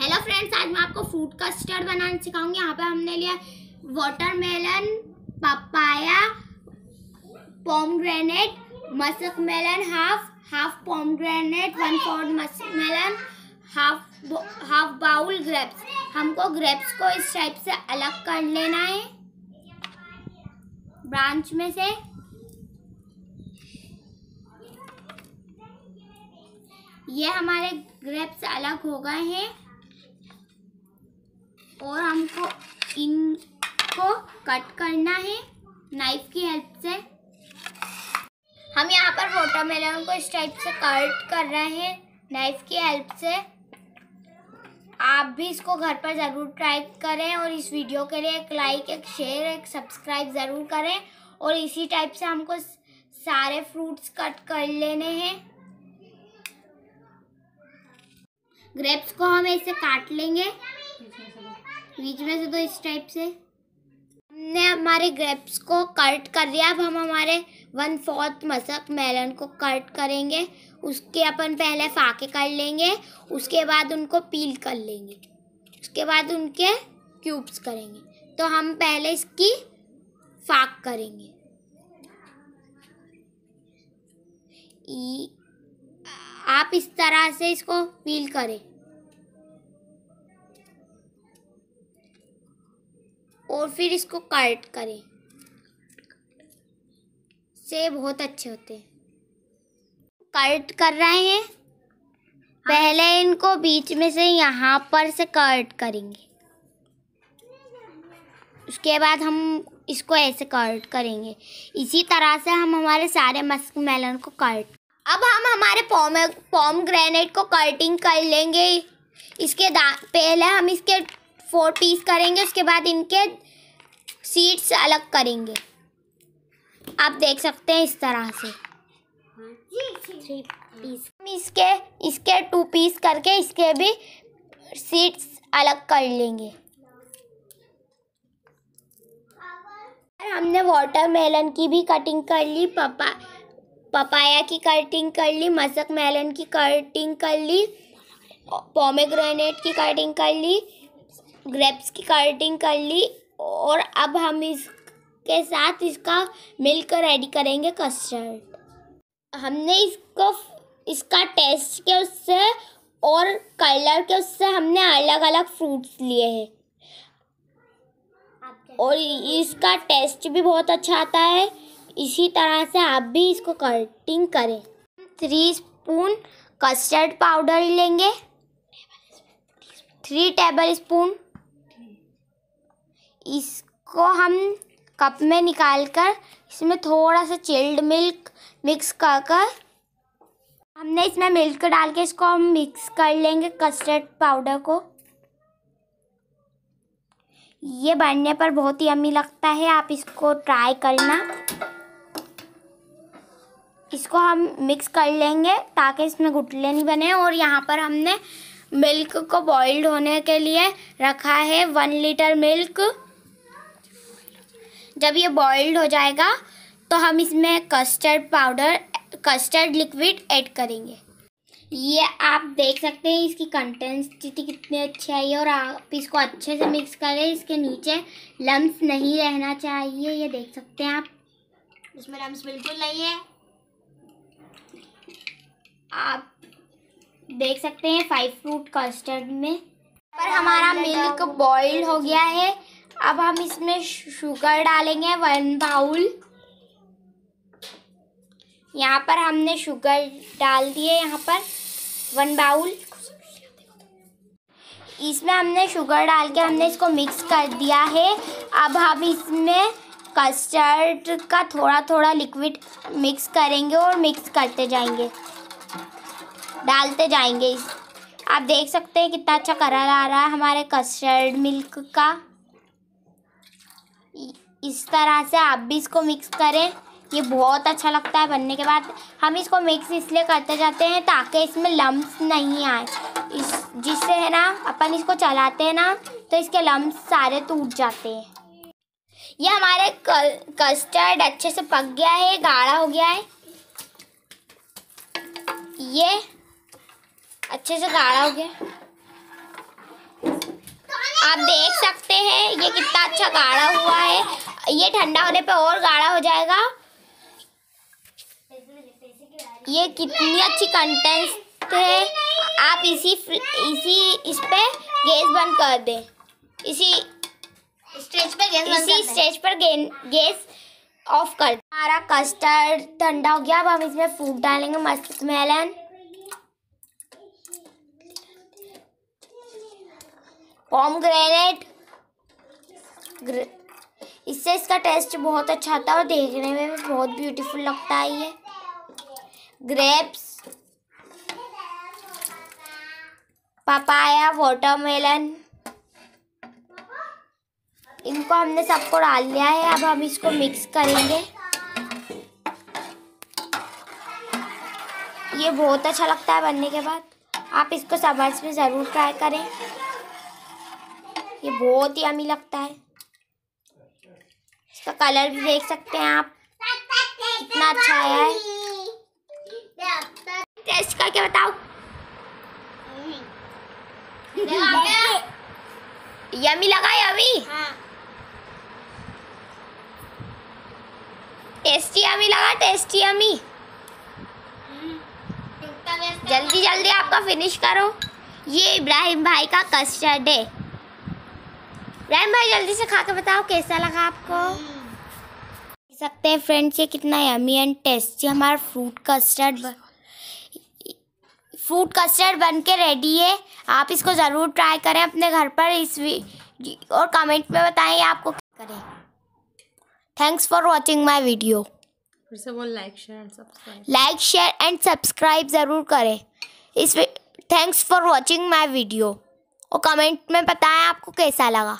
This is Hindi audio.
हेलो फ्रेंड्स आज मैं आपको फ्रूट कस्टर्ड बनाना सिखाऊंगी यहाँ पे हमने लिया watermelon papaya pomegranate musk melon half half pomegranate one fourth musk melon half half bowl grapes हमको ग्रेप्स को इस टाइप से अलग कर लेना है ब्रांच में से ये हमारे ग्रेप्स अलग हो गए हैं और हमको इनको कट करना है नाइफ की हेल्प से हम यहाँ पर वाटरमेलन को इस टाइप से कट कर रहे हैं नाइफ की हेल्प से आप भी इसको घर पर ज़रूर ट्राई करें और इस वीडियो के लिए एक लाइक एक शेयर एक सब्सक्राइब ज़रूर करें और इसी टाइप से हमको सारे फ्रूट्स कट कर लेने हैं ग्रेप्स को हम ऐसे काट लेंगे बीच में से तो इस टाइप से हमने हमारे ग्रेप्स को कट कर दिया अब हम हमारे वन फोर्थ मसक मेलन को कट करेंगे उसके अपन पहले फाके कर लेंगे उसके बाद उनको पील कर लेंगे उसके बाद उनके क्यूब्स करेंगे तो हम पहले इसकी फाक करेंगे आप इस तरह से इसको पील करें और फिर इसको काट करें सेब बहुत अच्छे होते हैं कट कर रहे हैं हाँ। पहले इनको बीच में से यहाँ पर से कट करेंगे उसके बाद हम इसको ऐसे कट करेंगे इसी तरह से हम हमारे सारे मस्क मेलन को कट अब हम हमारे पॉम पॉम ग्रेनेड को कटिंग कर लेंगे इसके पहले हम इसके फोर पीस करेंगे उसके बाद इनके सीड्स अलग करेंगे आप देख सकते हैं इस तरह से थ्री पीस हम इसके इसके टू पीस करके इसके भी सीड्स अलग कर लेंगे हमने वाटर मेलन की भी कटिंग कर ली पपा पपाया की कटिंग कर ली मसक मेलन की कटिंग कर ली पोमेग्रेनेट की कटिंग कर ली ग्रेप्स की कटिंग कर ली और अब हम इसके साथ इसका मिलकर रेडी करेंगे कस्टर्ड हमने इसको इसका टेस्ट के उससे और कलर के उससे हमने अलग अलग फ्रूट्स लिए हैं और इसका टेस्ट भी बहुत अच्छा आता है इसी तरह से आप भी इसको कटिंग करें थ्री स्पून कस्टर्ड पाउडर लेंगे थ्री टेबल स्पून इसको हम कप में निकाल कर इसमें थोड़ा सा चिल्ड मिल्क मिक्स कर कर हमने इसमें मिल्क डाल के इसको हम मिक्स कर लेंगे कस्टर्ड पाउडर को ये बनने पर बहुत ही अम्मी लगता है आप इसको ट्राई करना इसको हम मिक्स कर लेंगे ताकि इसमें गुटले नहीं बने और यहाँ पर हमने मिल्क को बॉइल्ड होने के लिए रखा है वन लीटर मिल्क जब ये बॉइल्ड हो जाएगा तो हम इसमें custard powder custard liquid add करेंगे ये आप देख सकते हैं इसकी कंटेंसिटी कितनी अच्छी आई है और आप इसको अच्छे से मिक्स करें इसके नीचे लम्स नहीं रहना चाहिए ये देख सकते हैं आप इसमें लम्स बिल्कुल नहीं है आप देख सकते हैं फाइव फ्रूट कस्टर्ड में पर हमारा मिल्क बॉइल्ड हो गया है अब हम इसमें शुगर डालेंगे वन बाउल यहाँ पर हमने शुगर डाल दिए यहाँ पर वन बाउल इसमें हमने शुगर डाल के हमने इसको मिक्स कर दिया है अब हम इसमें कस्टर्ड का थोड़ा थोड़ा लिक्विड मिक्स करेंगे और मिक्स करते जाएंगे डालते जाएंगे इस आप देख सकते हैं कितना अच्छा कलर आ रहा है हमारे कस्टर्ड मिल्क का इस तरह से आप भी इसको मिक्स करें ये बहुत अच्छा लगता है बनने के बाद हम इसको मिक्स इसलिए करते जाते हैं ताकि इसमें लम्ब नहीं आए इस जिससे है ना अपन इसको चलाते हैं ना तो इसके लम्ब सारे टूट जाते हैं ये हमारे कस्टर्ड अच्छे से पक गया है गाढ़ा हो गया है ये अच्छे से गाढ़ा हो गया आप देख सकते हैं ये कितना अच्छा गाढ़ा हुआ ये ठंडा होने पे और गाढ़ा हो जाएगा ये कितनी अच्छी कंटेंस थे आप इसी इसी इस पे गैस बंद कर दें इसी स्टेज पे गैस इसी स्टेज पर गैस ऑफ कर हमारा कस्टर्ड ठंडा हो गया अब हम इसमें फूड डालेंगे मस्त मेलन पॉम ग्रेनेड इससे इसका टेस्ट बहुत अच्छा आता है और देखने में भी बहुत ब्यूटीफुल लगता है ये ग्रेप्स पपाया वाटरमेलन इनको हमने सबको डाल लिया है अब हम इसको मिक्स करेंगे ये बहुत अच्छा लगता है बनने के बाद आप इसको सबर्स में ज़रूर ट्राई करें ये बहुत ही अमी लगता है इसका कलर भी देख सकते हैं आप कितना अच्छा आया है टेस्ट करके बताओ यमी लगा अभी टेस्टी अमी लगा टेस्टी अमी जल्दी जल्दी आपका फिनिश करो ये इब्राहिम भाई का कस्टर्ड है इब्राहिम भाई जल्दी से खा के बताओ कैसा लगा आपको सकते हैं फ्रेंड्स ये कितना यमी एंड टेस्टी हमारा फ्रूट कस्टर्ड फ्रूट कस्टर्ड बन के रेडी है आप इसको ज़रूर ट्राई करें अपने घर पर इस और कमेंट में बताएं आपको क्या करें thanks for watching my video like share and subscribe like share and subscribe ज़रूर करें इस thanks for watching my video और कमेंट में बताएं आपको कैसा लगा